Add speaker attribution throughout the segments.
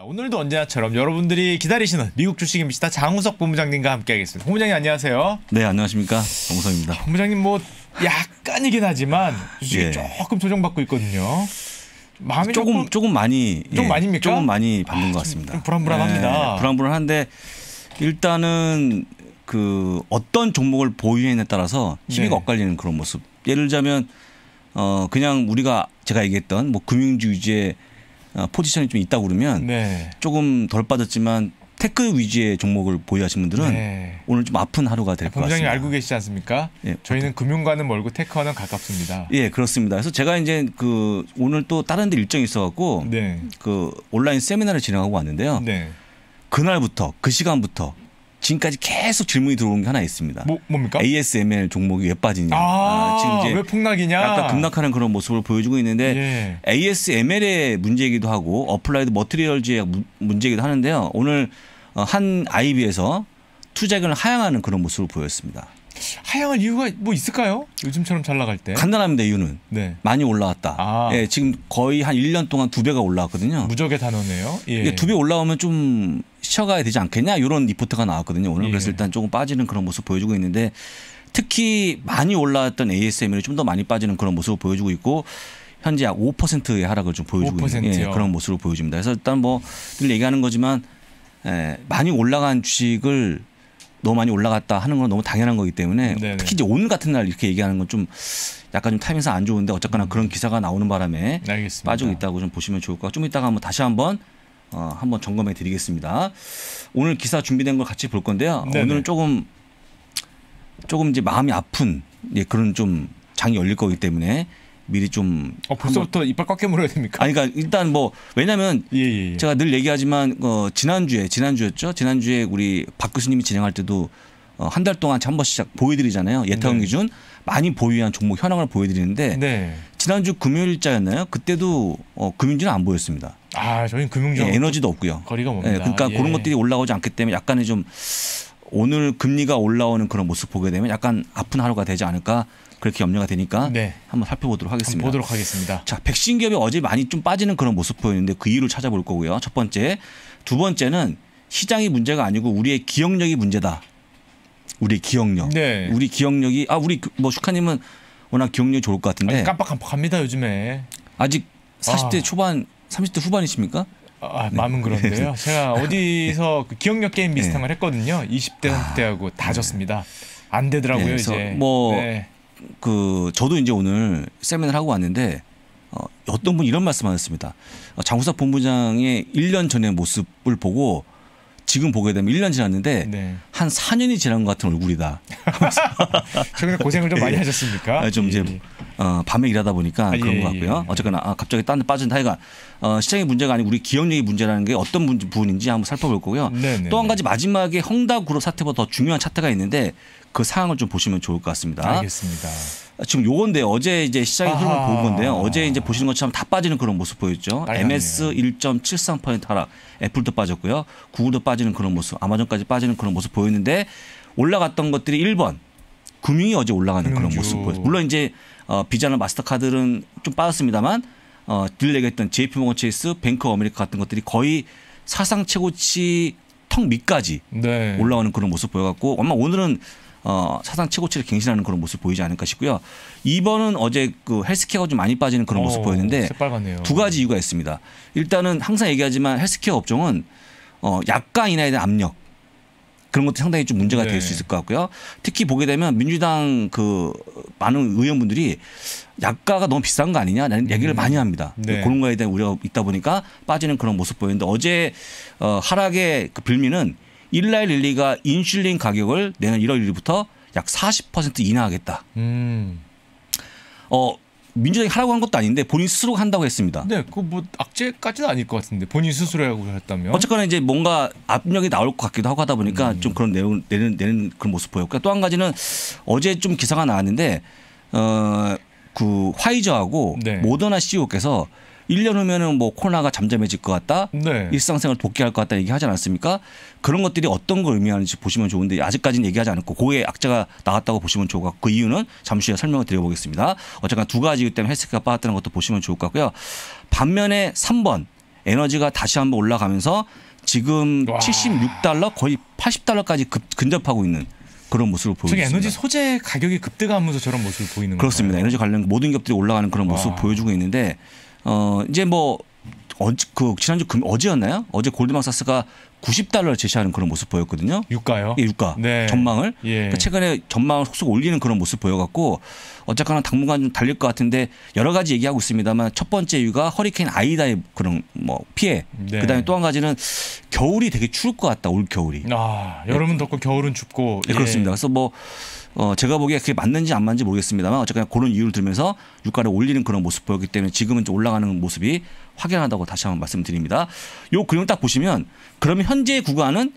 Speaker 1: 아, 오늘도 언제나처럼 여러분들이 기다리시는 미국 주식입니다. 장우석 본부장님과 함께하겠습니다. 홍 부장님 안녕하세요.
Speaker 2: 네 안녕하십니까 정우석입니다. 홍
Speaker 1: 부장님 뭐 약간이긴 하지만
Speaker 2: 주식이 예. 조금 조정받고 있거든요. 마음이 조금 조금, 조금 많이 조금 예, 많이입니까? 조금 많이 받는 아, 것 같습니다. 좀 불안불안합니다. 예, 불안불안한데 일단은 그 어떤 종목을 보유했냐에 따라서 시비가 네. 엇갈리는 그런 모습. 예를 들자면 어 그냥 우리가 제가 얘기했던 뭐 금융주의제 어, 포지션이 좀 있다고 그러면 네. 조금 덜 빠졌지만 테크 위주의 종목을 보유하신 분들은 네. 오늘 좀 아픈 하루가 될 것 같습니다. 본장님 알고
Speaker 1: 계시지 않습니까? 예, 저희는 금융과는 멀고 테크와는 가깝습니다.
Speaker 2: 예, 그렇습니다. 그래서 제가 이제 그 오늘 또 다른 데 일정이 있어갖고 네. 그 온라인 세미나를 진행하고 왔는데요. 네. 그날부터 그 시간부터 지금까지 계속 질문이 들어온 게 하나 있습니다. 뭐, 뭡니까? ASML 종목이 왜 빠지냐. 아, 아, 지금 이제 왜 폭락이냐. 약간 급락하는 그런 모습을 보여주고 있는데 예. ASML의 문제이기도 하고 어플라이드 머트리얼즈의 문제이기도 하는데요. 오늘 어, 한 IB에서 투자금을 하향하는 그런 모습을 보였습니다. 하향할 이유가 뭐 있을까요? 요즘처럼 잘 나갈 때. 간단합니다 이유는. 네. 많이 올라왔다. 아. 예, 지금 거의 한 1년 동안 두 배가 올라왔거든요. 무적의 단어네요. 예. 이두배 올라오면 좀 쉬어가야 되지 않겠냐 이런 리포트가 나왔거든요 오늘. 예. 그래서 일단 조금 빠지는 그런 모습 보여주고 있는데 특히 많이 올라왔던 ASML이 좀 더 많이 빠지는 그런 모습을 보여주고 있고 현재 약 5%의 하락을 좀 보여주고 5%요. 있는 예, 그런 모습을 보여줍니다. 그래서 일단 뭐늘 얘기하는 거지만 예, 많이 올라간 주식을 너무 많이 올라갔다 하는 건 너무 당연한 거기 때문에 네네. 특히 이제 오늘 같은 날 이렇게 얘기하는 건 좀 약간 좀 타이밍상 안 좋은데 어쨌거나 음. 그런 기사가 나오는 바람에 알겠습니다. 빠지고 있다고 좀 보시면 좋을 것 같고 좀 이따가 한번 다시 한번 어, 한번 점검해 드리겠습니다. 오늘 기사 준비된 걸 같이 볼 건데요. 네네. 오늘은 조금 조금 이제 마음이 아픈 예, 그런 좀 장이 열릴 거기 때문에 미리 좀 어, 벌써부터
Speaker 1: 이빨 꽉 깨물어야 됩니까?
Speaker 2: 아니 그러니까 일단 뭐 왜냐면 예, 예, 예. 제가 늘 얘기하지만 어 지난주에 지난주였죠. 지난주에 우리 박 교수님이 진행할 때도 어, 한 달 동안 한 번씩 보여 드리잖아요. 예타운 네. 기준 많이 보유한 종목 현황을 보여 드리는데 네. 지난주 금요일자였나요? 그때도 어 금융주는 안 보였습니다.
Speaker 1: 아, 저희는 금융주 예, 에너지도 없고요. 거리가 예, 멉니다. 그러니까 예, 그러니까 예. 그런 것들이
Speaker 2: 올라오지 않기 때문에 약간의 좀 오늘 금리가 올라오는 그런 모습 보게 되면 약간 아픈 하루가 되지 않을까 그렇게 염려가 되니까 네. 한번 살펴보도록 하겠습니다. 한번 보도록 하겠습니다. 자, 백신 기업이 어제 많이 좀 빠지는 그런 모습 보였는데 그 이유를 찾아볼 거고요. 첫 번째, 두 번째는 시장이 문제가 아니고 우리의 기억력이 문제다. 우리 기억력. 네. 우리 기억력이 아 우리 뭐 슈카님은 워낙 기억력이 좋을 것 같은데 아니,
Speaker 1: 깜빡깜빡합니다 요즘에.
Speaker 2: 아직 40대 아. 초반, 30대 후반이십니까? 아, 마음은 그런데요. 네. 제가 어디서
Speaker 1: 그 기억력 게임 네. 비슷한 걸 했거든요. 20대 아, 때하고 다 네. 졌습니다.
Speaker 2: 안 되더라고요 이제. 뭐 그 저도 이제 오늘 세미나를 하고 왔는데 어, 어떤 분 이런 말씀하셨습니다. 어, 장우석 본부장의 1년 전의 모습을 보고 지금 보게 되면 1년 지났는데 네. 한 4년이 지난 것 같은 얼굴이다. 최근에 고생을 좀 많이 예. 하셨습니까? 아, 좀 이제 예. 어, 밤에 일하다 보니까 아, 그런 예, 것 예. 같고요. 어쨌거나 아, 갑자기 딴데 빠진 타이가 어, 시장의 문제가 아니고 우리 기업력의 문제라는 게 어떤 문제, 부분인지 한번 살펴볼 거고요. 네, 네, 또한 네. 가지 마지막에 헝다 그룹 사태보다 더 중요한 차트가 있는데 그 상황을 좀 보시면 좋을 것 같습니다. 알겠습니다. 아, 지금 요건데 어제 이제 시장의 아하. 흐름을 본 건데요. 어제 이제 보시는 것처럼 다 빠지는 그런 모습 보였죠. 빨간네요 MS 1.73% 하락, 애플도 빠졌고요. 구글도 빠지는 그런 모습, 아마존까지 빠지는 그런 모습 보였는데 올라갔던 것들이 1번 금융이 어제 올라가는 금융주. 그런 모습 보였어요. 물론 이제 어, 비자나 마스터카드는 좀 빠졌습니다만 어, 늘 얘기했던 JP 모건 체이스, 뱅크 어메리카 같은 것들이 거의 사상 최고치 턱 밑까지 네. 올라오는 그런 모습 보여갖고 아마 오늘은 어, 사상 최고치를 갱신하는 그런 모습 보이지 않을까 싶고요. 2번은 어제 그 헬스케어가 좀 많이 빠지는 그런 어, 모습 오, 보였는데 새빨갛네요. 두 가지 이유가 있습니다. 일단은 항상 얘기하지만 헬스케어 업종은 어, 약가 인하에 대한 압력 그런 것도 상당히 좀 문제가 될수 네. 있을 것 같고요. 특히 보게 되면 민주당 그 많은 의원분들이 약가가 너무 비싼 거 아니냐라는 얘기를 음. 많이 합니다. 네. 그런 거에 대한 우려가 있다 보니까 빠지는 그런 모습 보이는데 어제 어, 하락의 그 빌미는 일라일릴리가 인슐린 가격을 내년 1월 1일부터 약 40% 인하하겠다.
Speaker 1: 음.
Speaker 2: 어, 민주당이 하라고 한 것도 아닌데 본인 스스로 한다고 했습니다. 네, 그 뭐 악재까지는 아닐 것 같은데 본인 스스로 라고 했다면. 어쨌거나 이제 뭔가 압력이 나올 것 같기도 하고 하다 보니까 음. 좀 그런 내용 내는 내는 그런 모습 보였고 그러니까 또한 가지는 어제 좀 기사가 나왔는데 어그 화이자하고 네. 모더나 CEO께서 1년 후면은 뭐 코로나가 잠잠해질 것 같다. 네. 일상생활 복귀할 것 같다 얘기하지 않았습니까? 그런 것들이 어떤 걸 의미하는지 보시면 좋은데 아직까지는 얘기하지 않았고 그의 악재가 나왔다고 보시면 좋을 것 같고 그 이유는 잠시 후에 설명을 드려보겠습니다. 어쨌든두 가지이기 때문에 헬스가 케 빠졌다는 것도 보시면 좋을 것 같고요. 반면에 3번 에너지가 다시 한번 올라가면서 지금 와. 76달러 거의 80달러까지 급, 근접하고 있는 그런 모습을 보이고 있습니다. 에너지
Speaker 1: 소재 가격이 급등하면서 저런 모습을 보이는 거죠.
Speaker 2: 그렇습니다. 건가요? 에너지 관련 모든 기업들이 올라가는 그런 모습을 와. 보여주고 있는데 어 이제 뭐 어제 그 지난주 금 어제였나요? 어제 골드만삭스가 90달러를 제시하는 그런 모습 보였거든요. 유가요? 예, 유가. 네. 전망을. 예. 그러니까 최근에 전망을 속속 올리는 그런 모습 보여갖고 어쨌거나 당분간 좀 달릴 것 같은데 여러 가지 얘기하고 있습니다만 첫 번째 이유가 허리케인 아이다의 그런 뭐 피해. 네. 그다음에 또 한 가지는 겨울이 되게 추울 것 같다 올 겨울이.
Speaker 1: 아 여름은 네. 덥고 겨울은 춥고. 예. 그렇습니다. 예. 그래서
Speaker 2: 뭐 어, 제가 보기에 그게 맞는지 안 맞는지 모르겠습니다만 어쨌거나 그런 이유를 들면서 유가를 올리는 그런 모습 보였기 때문에 지금은 이제 올라가는 모습이 확연하다고 다시 한번 말씀드립니다. 요 그림 을딱 보시면 그러면 현재의 구간은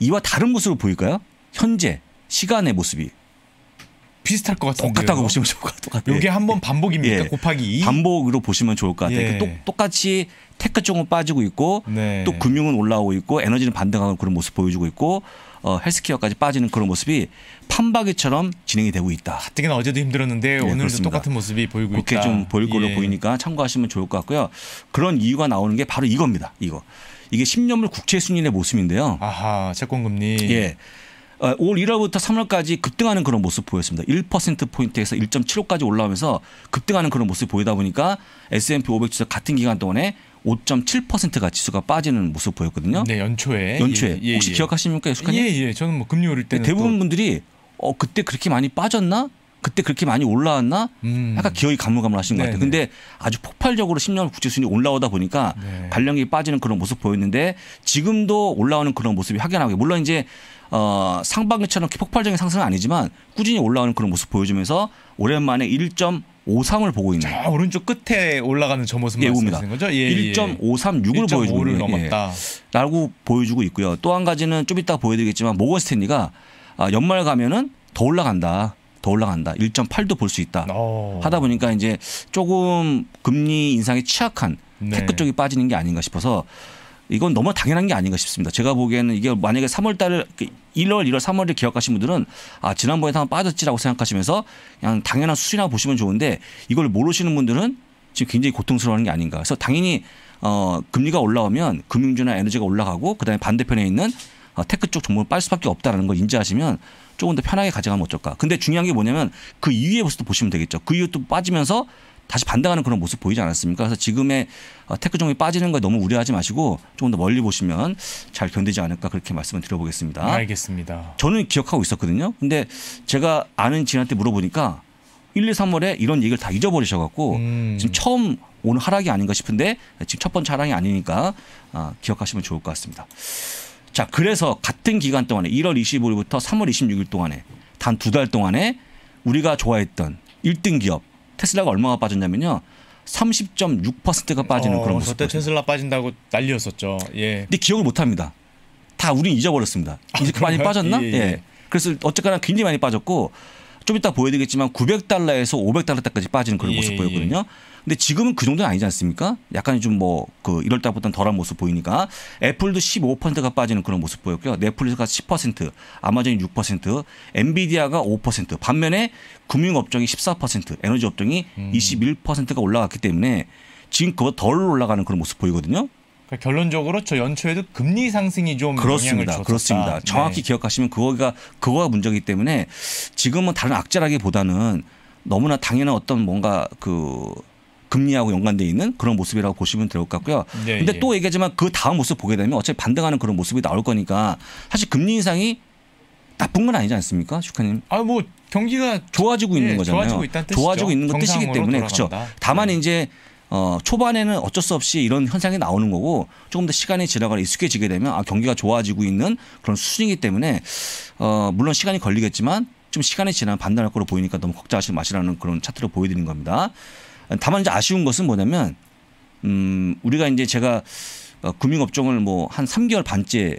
Speaker 2: 이와 다른 모습으로 보일까요? 현재 시간의 모습이 비슷할 것같아요 똑같다고 보시면 좋을 것 같아요. 이게 한번 예. 반복입니까? 예. 곱하기 2? 반복으로 보시면 좋을 것 같아요. 예. 그러니까 똑, 같이 테크 쪽은 빠지고 있고 네. 또 금융은 올라오고 있고 에너지는 반등하는 그런 모습 보여주고 있고 어, 헬스케어까지 빠지는 그런 모습이 판박이처럼 진행이 되고 있다.
Speaker 1: 가뜩이나 어제도 힘들었는데
Speaker 2: 네, 오늘도 그렇습니다. 똑같은 모습이 보이고 그렇게 있다. 좀 보일 걸로 예. 보이니까 참고하시면 좋을 것 같고요. 그런 이유가 나오는 게 바로 이겁니다. 이거. 이게 10년물 국채 순인의 모습인데요. 아하, 채권 금리. 예. 어, 올 1월부터 3월까지 급등하는 그런 모습 보였습니다. 1%포인트에서 1.75까지 올라오면서 급등하는 그런 모습 보이다 보니까 S&P 500 지수 같은 기간 동안에 5.7%가 지수가 빠지는 모습 보였거든요. 네, 연초에. 연초에. 예, 예, 혹시 예. 기억하십니까, 예숙한 예, 예. 저는 뭐 금리 오를 네, 때 대부분 분들이 어 그때 그렇게 많이 빠졌나? 그때 그렇게 많이 올라왔나? 음. 약간 기억이 가물가물하신 것 같아요. 근데 아주 폭발적으로 10년 국제 순위 올라오다 보니까 네. 발령이 빠지는 그런 모습 보였는데 지금도 올라오는 그런 모습이 확연하게 물론 이제 어, 상반기처럼 폭발적인 상승은 아니지만 꾸준히 올라오는 그런 모습 보여주면서 오랜만에 1.53을 보고 있는. 저 오른쪽 끝에 올라가는 저 모습 예, 말씀하시는 거죠? 예, 1.536을 예, 예. 보여주고 있는. 넘었다. 예, 라고 보여주고 있고요. 또 한 가지는 좀 이따 보여드리겠지만 모건 스탠리가 아, 연말 가면은 더 올라간다. 더 올라간다. 1.8도 볼 수 있다. 오. 어. 하다 보니까 이제 조금 금리 인상에 취약한 네. 테크 쪽이 빠지는 게 아닌가 싶어서 이건 너무 당연한 게 아닌가 싶습니다. 제가 보기에는 이게 만약에 3월 달을 1월, 그 1월, 3월에 기억하신 분들은 아, 지난번에 한번 빠졌지라고 생각하시면서 그냥 당연한 수준이라고 보시면 좋은데 이걸 모르시는 분들은 지금 굉장히 고통스러워하는 게 아닌가. 그래서 당연히 어, 금리가 올라오면 금융주나 에너지가 올라가고 그다음에 반대편에 있는 어, 테크 쪽 종목을 빨 수밖에 없다라는 걸 인지하시면 조금 더 편하게 가져가면 어쩔까. 근데 중요한 게 뭐냐면 그 이후의 모습도 보시면 되겠죠. 그 이후 또 빠지면서 다시 반등하는 그런 모습 보이지 않았습니까? 그래서 지금의 어, 테크 종이 빠지는 거 너무 우려하지 마시고 조금 더 멀리 보시면 잘 견디지 않을까 그렇게 말씀을 드려보겠습니다.
Speaker 1: 알겠습니다.
Speaker 2: 저는 기억하고 있었거든요. 근데 제가 아는 지인한테 물어보니까 1, 2, 3월에 이런 얘기를 다 잊어버리셔갖고 음. 지금 처음 오늘 하락이 아닌가 싶은데 지금 첫 번째 하락이 아니니까 아, 기억하시면 좋을 것 같습니다. 자, 그래서 같은 기간 동안에 1월 25일부터 3월 26일 동안에 단 두 달 동안에 우리가 좋아했던 1등 기업 테슬라가 얼마나 빠졌냐면요. 30.6%가 빠지는 어, 그런 거습 그때 테슬라 빠진다고 난리였었죠. 예. 근데 기억을 못 합니다. 다 우린 잊어버렸습니다. 아, 이제 아, 많이 빠졌나? 예, 예, 예. 예. 그래서 어쨌거나 굉장히 많이 빠졌고 좀 이따 보여드리겠지만 900달러에서 500달러까지 빠지는 그런 예, 모습 예. 보였거든요. 예. 근데 지금은 그 정도는 아니지 않습니까? 약간 좀 뭐 그 이럴 때보다는 덜한 모습 보이니까 애플도 15%가 빠지는 그런 모습 보였고요. 넷플릭스가 10%, 아마존이 6%, 엔비디아가 5%, 반면에 금융업종이 14%, 에너지 업종이 음. 21%가 올라갔기 때문에 지금 그거 덜 올라가는 그런 모습 보이거든요. 그러니까 결론적으로 저 연초에도
Speaker 1: 금리 상승이 좀 그렇습니다. 그렇습니다. 네. 정확히 네.
Speaker 2: 기억하시면 그거가 그거가 문제이기 때문에 지금은 다른 악재라기보다는 너무나 당연한 어떤 뭔가 그 금리하고 연관돼 있는 그런 모습이라고 보시면 될 것 같고요. 네, 근데 예. 또 얘기하지만 그 다음 모습 보게 되면 어차피 반등하는 그런 모습이 나올 거니까 사실 금리 인상이 나쁜 건 아니지 않습니까, 슈카님? 아 뭐 경기가 좋아지고 있는 예, 거잖아요. 좋아지고, 좋아지고 있는 뜻이기 때문에 그렇죠. 다만 네. 이제 어, 초반에는 어쩔 수 없이 이런 현상이 나오는 거고 조금 더 시간이 지나가나 익숙해지게 되면 아, 경기가 좋아지고 있는 그런 수준이기 때문에 어, 물론 시간이 걸리겠지만 좀 시간이 지나 면 반등할 거로 보이니까 너무 걱정하지 마시라는 그런 차트로 보여드린 겁니다. 다만 이제 아쉬운 것은 뭐냐면 음, 우리가 이제 제가 어, 금융업종을 뭐 한 3개월 반째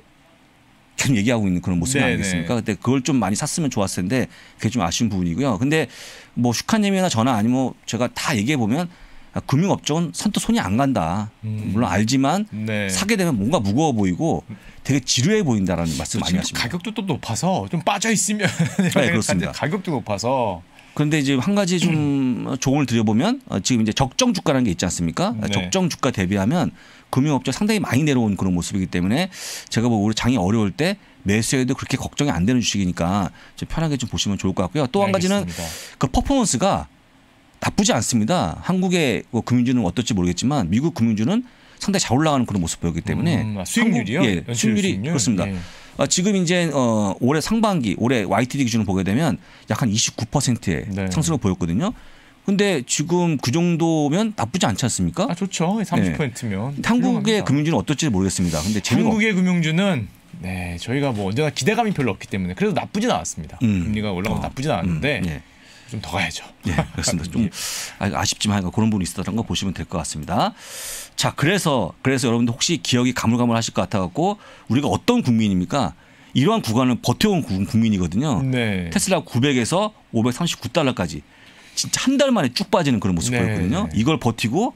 Speaker 2: 계속 얘기하고 있는 그런 모습이 네네. 아니겠습니까? 그때 그걸 좀 많이 샀으면 좋았을 텐데 그게 좀 아쉬운 부분이고요. 근데 뭐 슈카님이나 저나 아니면 제가 다 얘기해 보면 아, 금융업종은 선뜻 손이 안 간다. 음. 물론 알지만 네. 사게 되면 뭔가 무거워 보이고 되게 지루해 보인다라는 말씀 많이 하십니다. 가격도 또 높아서
Speaker 1: 좀 빠져 있으면 네, 그렇습니다.
Speaker 2: 가격도 높아서 그런데 이제 한 가지 좀 조언을 드려보면 어, 지금 이제 적정 주가라는 게 있지 않습니까? 네. 적정 주가 대비하면 금융업종 상당히 많이 내려온 그런 모습이기 때문에 제가 보고 뭐 우리 장이 어려울 때 매수에도 그렇게 걱정이 안 되는 주식이니까 편하게 좀 보시면 좋을 것 같고요. 또 한 가지는 그 퍼포먼스가 나쁘지 않습니다. 한국의 뭐 금융주는 어떨지 모르겠지만 미국 금융주는 상당히 잘 올라가는 그런 모습 보였기 때문에 음, 아, 수익률이요? 한국, 예, 수익률이 수익률? 그렇습니다. 예. 아, 지금 이제 어, 올해 상반기 올해 YTD 기준으로 보게 되면 약 한 29%의 네. 상승을 보였거든요. 근데 지금 그 정도면 나쁘지 않지 않습니까? 아, 좋죠. 30%면. 예. 네. 한국의 금융주는 어떨지 모르겠습니다. 근데 한국의
Speaker 1: 없... 금융주는 네, 저희가 뭐 언제나 기대감이 별로 없기 때문에 그래도 나쁘진 않았습니다. 음.
Speaker 2: 금리가 올라가고 어, 아. 나쁘진 않았는데 음, 예. 좀더 가야죠. 네, 그렇습니다. 좀 예. 아, 아쉽지만 그런 부분이 있었다는 거 보시면 될 것 같습니다. 자, 그래서 그래서 여러분들 혹시 기억이 가물가물하실 것 같아갖고 우리가 어떤 국민입니까? 이러한 구간은 버텨온 국민이거든요. 네. 테슬라 900에서 539달러까지 진짜 한 달 만에 쭉 빠지는 그런 모습 네. 보였거든요. 이걸 버티고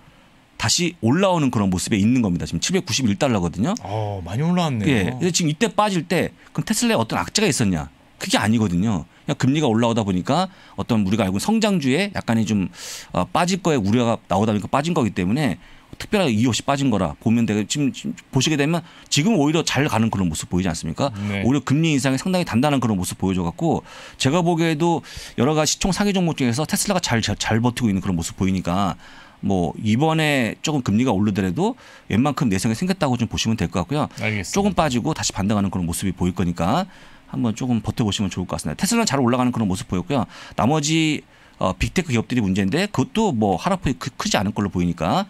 Speaker 2: 다시 올라오는 그런 모습에 있는 겁니다. 지금 791달러거든요. 어,
Speaker 1: 많이 올라왔네요.
Speaker 2: 예. 지금 이때 빠질 때 그럼 테슬라에 어떤 악재가 있었냐? 그게 아니거든요. 그냥 금리가 올라오다 보니까 어떤 우리가 알고 성장주에 약간의 좀 어, 빠질 거에 우려가 나오다 보니까 빠진 거기 때문에 특별하게 이유 없이 빠진 거라 보면 되고 지금, 지금 보시게 되면 지금 오히려 잘 가는 그런 모습 보이지 않습니까? 네. 오히려 금리 인상이 상당히 단단한 그런 모습 보여줘 갖고 제가 보기에도 여러 가지 시총 상위 종목 중에서 테슬라가 잘, 잘, 잘 버티고 있는 그런 모습 보이니까 뭐 이번에 조금 금리가 오르더라도 웬만큼 내성이 생겼다고 좀 보시면 될 것 같고요. 알겠습니다. 조금 빠지고 다시 반등하는 그런 모습이 보일 거니까 한번 조금 버텨보시면 좋을 것 같습니다. 테슬라는 잘 올라가는 그런 모습 보였고요. 나머지 어, 빅테크 기업들이 문제인데 그것도 뭐 하락폭이 크, 지 않을 걸로 보이니까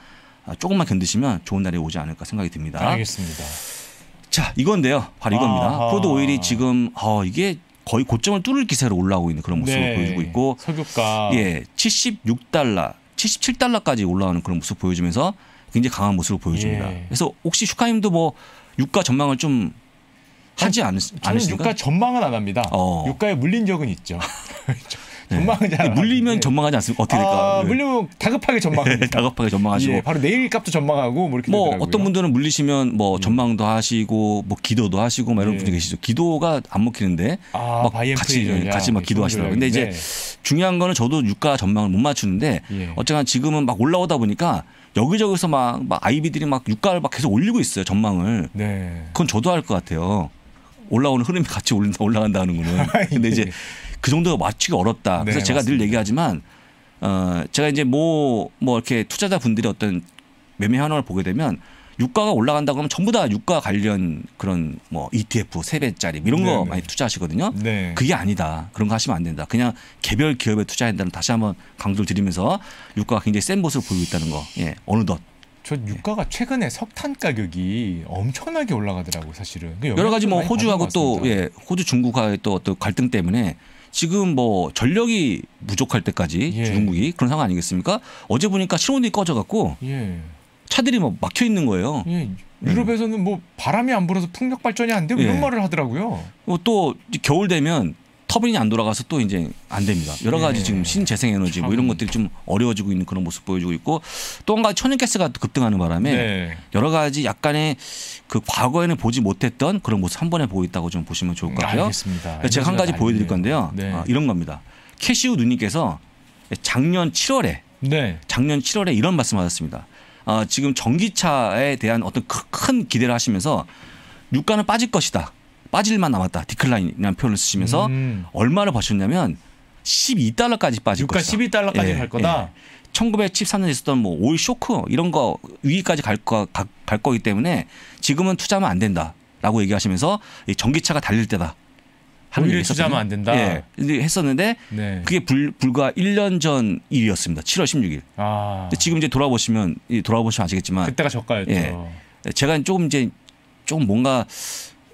Speaker 2: 아, 조금만 견디시면 좋은 날이 오지 않을까 생각이 듭니다. 알겠습니다. 자 이건데요, 바로 이겁니다. 아하. 프로드 오일이 지금 어, 이게 거의 고점을 뚫을 기세로 올라오고 있는 그런 모습을 네. 보여주고 있고 석유가 예 76달러, 77달러까지 올라오는 그런 모습 보여주면서 굉장히 강한 모습을 보여줍니다. 예. 그래서 혹시 슈카임도 뭐 유가 전망을 좀 하지 않, 않으니까 유가 전망은 안 합니다. 어. 유가에 물린 적은 있죠. 전망은 그렇죠. 네. 물리면 전망하지 않습니까? 어떻게 될까? 아, 물리면 다급하게 전망합니다. 네, 다급하게 전망하시고 예, 바로 내일 값도 전망하고 뭐 이렇게 뭐 되더라고요. 어떤 분들은 물리시면 뭐 음. 전망도 하시고 뭐 기도도 하시고 막 이런 예. 분들 계시죠. 기도가 안 먹히는데 아, 막 같이 예, 같이 막 뭐 기도하시더라고요. 근데 이제 네. 중요한 거는 저도 유가 전망을 못 맞추는데 예. 어쨌거나 지금은 막 올라오다 보니까 여기저기서 막, 막 아이비들이 막 유가를 막 계속 올리고 있어요 전망을. 네. 그건 저도 할 것 같아요. 올라오는 흐름이 같이 올라간다 는 거는. 근데 이제 그 정도가 맞추기 어렵다. 그래서 네, 제가 맞습니다. 늘 얘기하지만 어 제가 이제 뭐뭐 뭐 이렇게 투자자 분들이 어떤 매매 현황을 보게 되면 유가가 올라간다 그러면 전부 다 유가 관련 그런 뭐 ETF 세배짜리 이런 거 네네. 네. 많이 투자하시거든요. 네. 그게 아니다. 그런 거 하시면 안 된다. 그냥 개별 기업에 투자한다는 다시 한번 강조를 드리면서 유가가 굉장히 센 모습을 보이고 있다는 거. 예. 어느덧 저 예. 유가가 최근에 석탄 가격이 엄청나게
Speaker 1: 올라가더라고 사실은. 그러니까 여러 가지 뭐 호주하고
Speaker 2: 또 예, 호주 중국과의 또 어떤 갈등 때문에 지금 뭐 전력이 부족할 때까지 예. 중국이 그런 상황 아니겠습니까? 어제 보니까 신호등이 꺼져갖고 예. 차들이 뭐 막혀 있는 거예요.
Speaker 1: 예. 유럽에서는 뭐 바람이 안 불어서 풍력 발전이 안 되고 예. 이런 말을 하더라고요.
Speaker 2: 뭐 또 겨울 되면 터빈이 안 돌아가서 또 이제 안 됩니다. 여러 가지 네. 지금 신재생 에너지 뭐 이런 것들이 좀 어려워지고 있는 그런 모습 보여주고 있고 또 한가 지 천연가스가 급등하는 바람에 네. 여러 가지 약간의 그 과거에는 보지 못했던 그런 모습 한 번에 보고 있다고 좀 보시면 좋을 것 같아요. 알겠습니다. 제가 한 가지 보여드릴 건데요. 네. 아, 이런 겁니다. 캐시우 누님께서 작년 7월에 네. 작년 7월에 이런 말씀하셨습니다. 아, 지금 전기차에 대한 어떤 큰 기대를 하시면서 유가는 빠질 것이다. 빠질만 남았다. 디클라인이라는 표현을 쓰시면서 음. 얼마를 버셨냐면 12달러까지 빠질 거다. 유가 12달러까지 예, 갈 거다. 예. 1973년에 있었던 뭐 오일 쇼크 이런 거 위기까지 갈, 거, 가, 갈 거기 때문에 지금은 투자하면 안 된다라고 얘기하시면서 전기차가 달릴 때다. 오일 투자하면 안 된다. 예, 했었는데 네. 그게 불, 불과 1년 전 일이었습니다. 7월 16일. 아. 지금 이제 돌아보시면 돌아보시면 아시겠지만 그때가 저가였죠. 예, 제가 조금 이제 조금 뭔가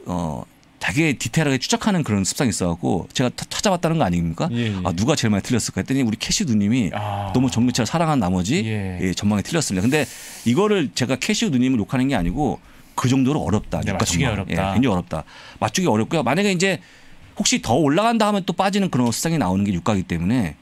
Speaker 2: 어 되게 디테일하게 추적하는 그런 습성이 있어갖고 제가 찾아봤다는 거 아닙니까? 예, 예. 아 누가 제일 많이 틀렸을까 했더니 우리 캐시 누님이 아. 너무 정민철 사랑한 나머지 예. 예, 전망이 틀렸습니다. 근데 이거를 제가 캐시 누님을 욕하는 게 아니고 그 정도로 어렵다. 네, 맞추기 전망. 어렵다. 예, 굉장히 어렵다. 맞추기 어렵고요. 만약에 이제 혹시 더 올라간다 하면 또 빠지는 그런 수상이 나오는 게 유가기 때문에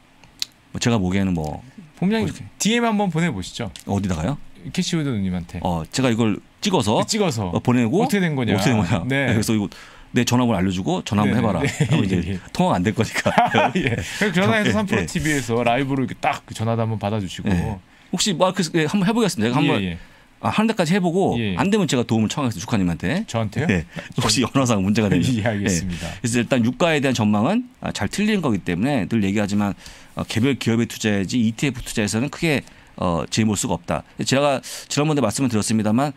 Speaker 2: 뭐 제가 보기에는 뭐본부장뭐 DM 한번 보내보시죠. 어디다가요? 캐시우드 누님한테. 어, 제가 이걸 찍어서, 찍어서 어, 보내고 어떻게 된 거냐. 어떻게 된 거냐. 네. 그래서 이거 내 전화번호 알려주고 전화 한번 네, 해봐라. 네. 하 이제 예. 통화가 안 될 거니까. 아, 예. 전화해서 예, 삼프로 예. TV에서 라이브로 이렇게 딱 그 전화도 한번 받아주시고. 예. 혹시 마크 뭐, 그 한번 해보겠습니다. 한번 아, 하는 데까지 해보고 예. 안 되면 제가 도움을 청하겠 주카님한테. 저한테요? 네. 혹시 연어상 문제가 되면. 예, 알겠습니다. 네. 그래서 일단 유가에 대한 전망은 아, 잘틀리 거기 때문에 늘 얘기하지만 어, 개별 기업에 투자해야지 ETF 투자에서는 크게 어, 제모 수가 없다. 제가 지난번에 말씀을 드렸습니다만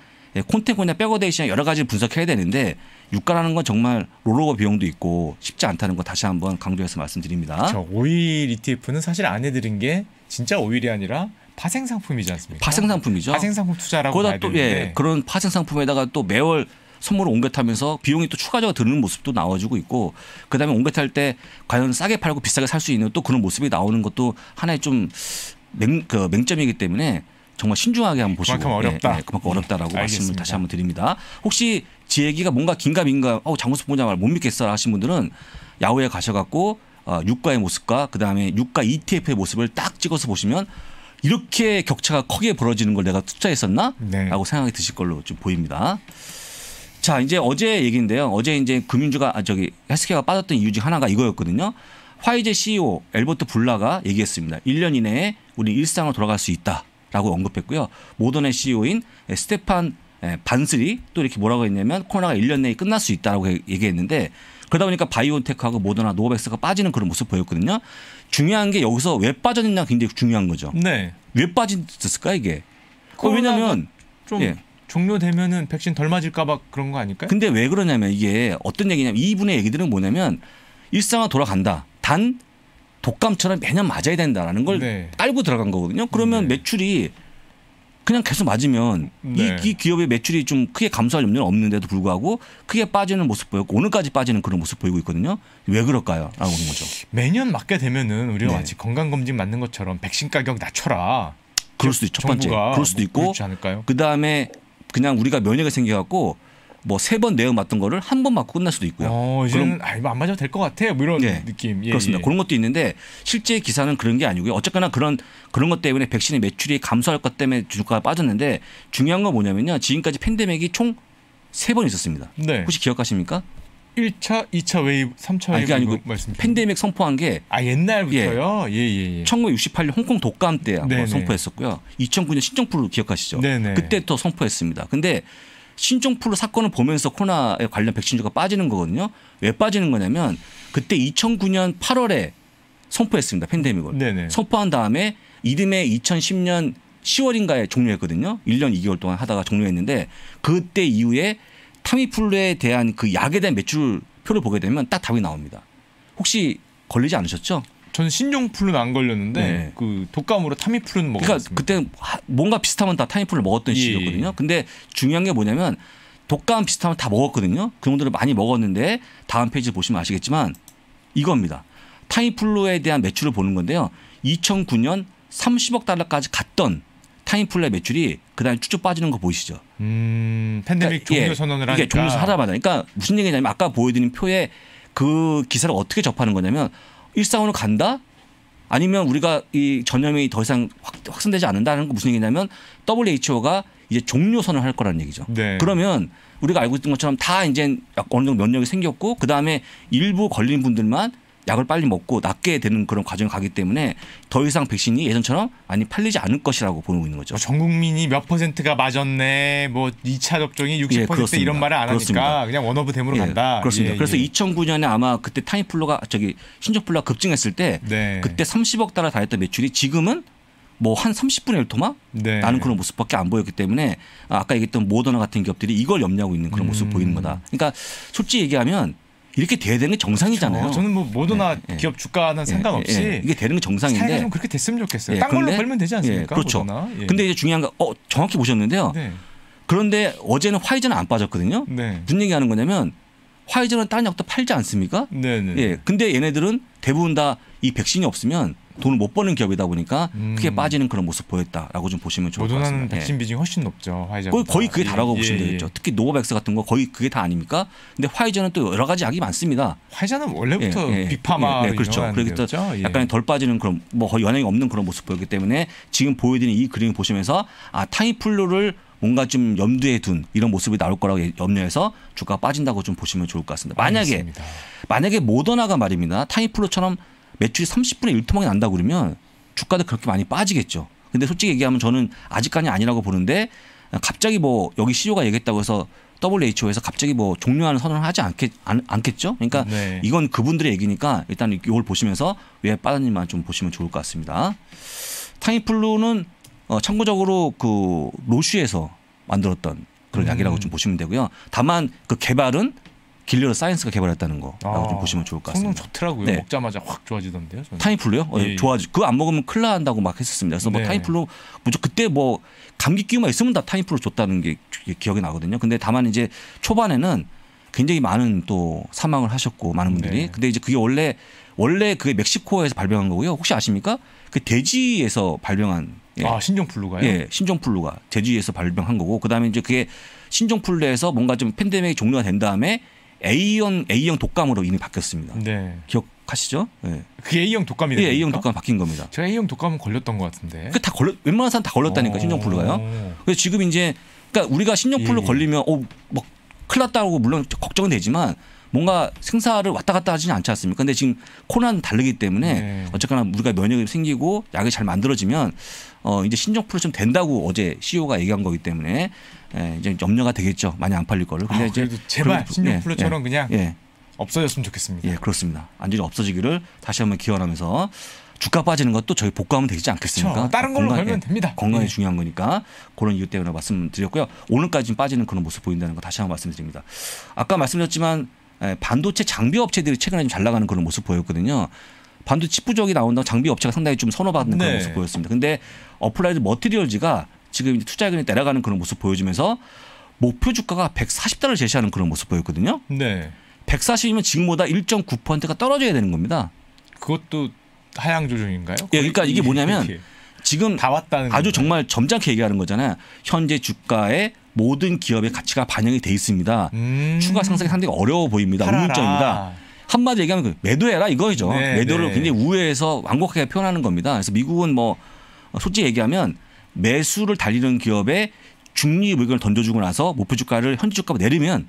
Speaker 2: 콘텐츠냐 백어데이 시 여러 가지 분석해야 되는데 유가라는 건 정말 롤러버 비용도 있고 쉽지 않다는 거 다시 한번 강조해서 말씀드립니다. 저 그렇죠. 오일 ETF는 사실 안 해드린 게 진짜 오일이 아니라 파생 상품이지 않습니까? 파생 상품이죠. 파생 상품 투자라고 그러다 또 예, 그런 파생 상품에다가 또 매월 선물을 옹개타면서 비용이 또 추가적으로 드는 모습도 나와주고 있고 그다음에 옹개탈 때 과연 싸게 팔고 비싸게 살 수 있는 또 그런 모습이 나오는 것도 하나의 좀 맹, 그 맹점이기 때문에 정말 신중하게 한번 보시고 그만큼 어렵다. 예, 예, 그만큼 어렵다라고 음, 말씀을 다시 한번 드립니다. 혹시 제 얘기가 뭔가 긴가 민가 어 장우수 보자 말못 믿겠어 하신 분들은 야후에 가셔갖고 어, 유가의 모습과 그 다음에 유가 ETF의 모습을 딱 찍어서 보시면 이렇게 격차가 크게 벌어지는 걸 내가 투자했었나? 네. 라고 생각이 드실 걸로 좀 보입니다. 자, 이제 어제 얘기인데요. 어제 이제 금융주가 아, 저기 헬스케어가 빠졌던 이유 중 하나가 이거였거든요. 화이제 CEO 엘버트 불라가 얘기했습니다. 1년 이내에 우리 일상으로 돌아갈 수 있다. 라고 언급했고요. 모던의 CEO인 스테판 반슬이 또 이렇게 뭐라고 했냐면 코로나가 1년 내에 끝날 수 있다라고 얘기했는데 그러다 보니까 바이오테크하고 모더나 노백스가 빠지는 그런 모습 보였거든요. 중요한 게 여기서 왜 빠졌느냐 굉장히 중요한 거죠. 네. 왜 빠졌을까 이게? 그 왜냐면
Speaker 1: 좀 예. 종료되면은 백신 덜 맞을까봐 그런 거 아닐까요?
Speaker 2: 근데 왜 그러냐면 이게 어떤 얘기냐면 이분의 얘기들은 뭐냐면 일상화 돌아간다. 단 독감처럼 매년 맞아야 된다라는 걸 네. 알고 들어간 거거든요. 그러면 네. 매출이 그냥 계속 맞으면 네. 이, 이, 기업의 매출이 좀 크게 감소할 염려는 없는데도 불구하고 크게 빠지는 모습 보였고 오늘까지 빠지는 그런 모습 보이고 있거든요. 왜 그럴까요? 라고 하는 거죠.
Speaker 1: 매년 맞게 되면은 우리가 네. 마치 건강검진 맞는 것처럼 백신 가격 낮춰라.
Speaker 2: 그럴 수도 있죠. 첫 번째. 그럴 수도 뭐 있고. 그다음에 그냥 우리가 면역이 생겨갖고 뭐세번내음 맞던 거를 한 번 맞고 끝날 수도 있고요. 어, 이제는 아, 이안 맞아도 될 것 같아.
Speaker 1: 뭐 이런 예, 느낌. 예, 그렇습니다. 예. 그런
Speaker 2: 것도 있는데 실제 기사는 그런 게 아니고요. 어쨌거나 그런 그런 것 때문에 백신의 매출이 감소할 것 때문에 주가가 빠졌는데 중요한 건 뭐냐면요. 지금까지 팬데믹이 총 세 번 있었습니다. 네. 혹시 기억하십니까? 1차, 2차 웨이브, 3차 아, 웨이브 아니, 고말씀이 팬데믹 선포한 게 아, 옛날부터요? 예. 예, 예, 예. 1968년 홍콩 독감 때 한번 뭐 선포했었고요. 2009년 신정프로 기억하시죠? 네네. 그때부 선포했습니다. 근데 신종 플루 사건을 보면서 코로나에 관련 백신주가 빠지는 거거든요. 왜 빠지는 거냐면 그때 2009년 8월에 선포했습니다. 팬데믹을. 네네. 선포한 다음에 이듬해 2010년 10월인가에 종료했거든요. 1년 2개월 동안 하다가 종료했는데 그때 이후에 타미플루에 대한 그 약에 대한 매출표를 보게 되면 딱 답이 나옵니다. 혹시 걸리지 않으셨죠? 전 신종플루는 안 걸렸는데 네. 그 독감으로 타미플루는 먹었습니다. 그러니까 그때 뭔가 비슷하면 다 타미플루 를 먹었던 예. 시기였거든요. 예. 근데 중요한 게 뭐냐면 독감 비슷하면 다 먹었거든요. 그정도을 많이 먹었는데 다음 페이지 보시면 아시겠지만 이겁니다. 타이플루에 대한 매출을 보는 건데요. 2009년 30억 달러까지 갔던 타임플루의 매출이 그다음에 쭉쭉 빠지는 거 보이시죠?
Speaker 1: 음, 팬데믹 그러니까 종료 예, 선언을 하니까. 이게 종료 하자마자.
Speaker 2: 그러니까 무슨 얘기냐면 아까 보여드린 표에 그 기사를 어떻게 접하는 거냐면 일상으로 간다? 아니면 우리가 이 전염이 더 이상 확, 확 산되지 않는다는 거 무슨 얘기냐면 WHO가 이제 종료 선을할 거라는 얘기죠. 네. 그러면 우리가 알고 있던 것처럼 다 이제 어느 정도 면역이 생겼고 그 다음에 일부 걸린 분들만 약을 빨리 먹고 낫게 되는 그런 과정이 가기 때문에 더 이상 백신이 예전처럼 많이 팔리지 않을 것이라고 보고 있는 거죠. 그러니까
Speaker 1: 전 국민이 몇 퍼센트가 맞았네, 뭐 2차 접종이 60% 예, 이런 말을 안 그렇습니다. 하니까
Speaker 2: 그냥 원오브 댐으로 예, 간다. 그렇습니다. 예, 그래서 2009년에 예. 아마 그때 타이플로가 저기 신종플루가 급증했을 때 네. 그때 30억 달러 달했던 매출이 지금은 뭐 한 30분의 1토막 네. 나는 그런 모습밖에 안 보였기 때문에 아까 얘기했던 모더나 같은 기업들이 이걸 염려하고 있는 그런 모습 음. 보이는 거다. 그러니까 솔직히 얘기하면 이렇게 돼야 되는 게 정상이잖아요. 그렇죠. 저는 뭐 모더나 예, 네, 네. 기업
Speaker 1: 주가는 예, 상관없이 예, 예, 이게 되는 게 정상인데 좀 그렇게 됐으면 좋겠어요. 예, 딴 걸로 걸면 되지 예, 않습니까? 그렇죠. 모더나.
Speaker 2: 근데 이제 중요한 건 어, 정확히 보셨는데요. 네. 그런데 어제는 화이자는 안 빠졌거든요. 네. 무슨 얘기하는 거냐면 화이자는 다 약도 팔지 않습니까? 네, 네, 네, 예. 근데 얘네들은 대부분 다 이 백신이 없으면 돈을 못 버는 기업이다 보니까 음. 크게 빠지는 그런 모습 보였다라고 좀 보시면 좋을 것 같습니다. 백신 예.
Speaker 1: 비중이 훨씬 높죠. 화이자 거의, 거의 그게 예, 다라고 예, 보시면 예, 되겠죠.
Speaker 2: 특히 노바백스 같은 거 거의 그게 다 아닙니까? 근데 화이자는 또 여러 가지 약이 많습니다. 화이자는 원래부터 예, 빅파마 예. 네, 그렇죠. 그렇기 때 약간 덜 빠지는 그런 뭐 거의 영향이 없는 그런 모습 보였기 때문에 지금 보여드린 이 그림을 보시면서 아 타이플루를 뭔가 좀 염두에 둔 이런 모습이 나올 거라고 염려해서 주가 빠진다고 좀 보시면 좋을 것 같습니다. 만약에 알겠습니다. 만약에 모더나가 말입니다. 타이플루처럼 매출이 30분의 1토막이 난다 그러면 주가도 그렇게 많이 빠지겠죠. 근데 솔직히 얘기하면 저는 아직까지 아니라고 보는데 갑자기 뭐 여기 CEO가 얘기했다고 해서 WHO에서 갑자기 뭐 종료하는 선언을 하지 않겠, 않, 겠죠 그러니까 네. 이건 그분들의 얘기니까 일단 이걸 보시면서 왜 빠졌는지만 좀 보시면 좋을 것 같습니다. 타이플루는 어, 참고적으로 그 로슈에서 만들었던 그런 음. 약이라고 좀 보시면 되고요. 다만 그 개발은 길리로 사이언스가 개발했다는 거라고 아, 좀 보시면 좋을 것 같습니다. 성능 좋더라고요. 네. 먹자마자 확 좋아지던데요. 저는. 타이플루요 어, 예, 예. 좋아지. 그거 안 먹으면 큰일 난다고 막 했었습니다. 그래서 뭐 네. 뭐타이플루 무조 그때 뭐 감기 기운만 있으면 다타이플루 줬다는 게 기억이 나거든요. 근데 다만 이제 초반에는 굉장히 많은 또 사망을 하셨고 많은 분들이. 네. 근데 이제 그게 원래 원래 그게 멕시코에서 발병한 거고요. 혹시 아십니까? 그 돼지에서 발병한 예. 아 신종플루가요? 예, 신종플루가 돼지에서 발병한 거고 그다음에 이제 그게 신종플루에서 뭔가 좀 팬데믹이 종료가 된 다음에 A형 A형 독감으로 이미 바뀌었습니다. 네. 기억하시죠? 네. 그 A형 독감이 예, A형 독감 바뀐 겁니다. 제가 A형 독감은 걸렸던 것 같은데. 그 다 걸렸 웬만한 사람 다 걸렸다니까 어. 신종플루가요. 그래서 지금 이제 그러니까 우리가 신종플루 예. 걸리면 어막 큰일 났다고 물론 걱정은 되지만 뭔가 생사를 왔다 갔다 하지는 않지 않습니까? 근데 지금 코로나는 다르기 때문에 네. 어쨌거나 우리가 면역이 생기고 약이 잘 만들어지면 어 이제 신종플루 좀 된다고 어제 CEO가 얘기한 거기 때문에 예, 이제 염려가 되겠죠. 많이 안 팔릴 거를. 근데 아, 이제 제발 16%처럼 예, 예, 그냥 예, 없어졌으면 좋겠습니다. 예, 그렇습니다. 완전히 없어지기를 다시 한번 기원하면서 주가 빠지는 것도 저희 복구하면 되지 않겠습니까? 그렇죠. 다른 걸로 건강, 걸면 됩니다. 건강이 예. 중요한 거니까 그런 이유 때문에 말씀드렸고요. 오늘까지 빠지는 그런 모습 보인다는 거 다시 한번 말씀드립니다. 아까 말씀드렸지만 반도체 장비 업체들이 최근에 좀 잘 나가는 그런 모습 보였거든요. 반도체 부족이 나온다고 장비 업체가 상당히 좀 선호받는 그런 네. 모습 보였습니다. 근데 어플라이드 머티리얼즈가 지금 투자액이 내려가는 그런 모습 보여주면서 목표 주가가 140달러 제시하는 그런 모습 보였거든요. 네. 140이면 지금보다 1.9%가 떨어져야 되는 겁니다. 그것도 하향 조정인가요? 예, 그러니까 이게 뭐냐면 지금 다 왔다는 아주 건가요? 정말 점잖게 얘기하는 거잖아요. 현재 주가에 모든 기업의 가치가 반영이 돼 있습니다. 음. 추가 상승이 상당히 어려워 보입니다. 의문점입니다. 한마디 얘기하면 그 매도해라 이거죠. 네, 매도를 네. 굉장히 우회해서 완곡하게 표현하는 겁니다. 그래서 미국은 뭐 솔직히 얘기하면 매수를 달리는 기업에 중립 의견을 던져주고 나서 목표 주가를 현지 주가로 내리면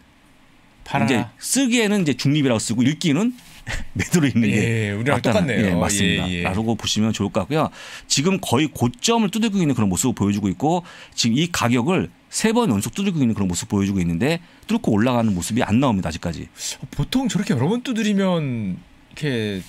Speaker 2: 팔아라. 이제 쓰기에는 이제 중립이라고 쓰고 읽기는 매도로 읽는 게 예, 우리랑 똑같네요. 예, 맞습니다. 예, 예. 라고 보시면 좋을 것 같고요. 지금 거의 고점을 뚜들고 있는 그런 모습을 보여주고 있고 지금 이 가격을 세 번 연속 뚜들고 있는 그런 모습 보여주고 있는데 뚫고 올라가는 모습이 안 나옵니다. 아직까지.
Speaker 1: 보통 저렇게 여러 번 두드리면 이렇게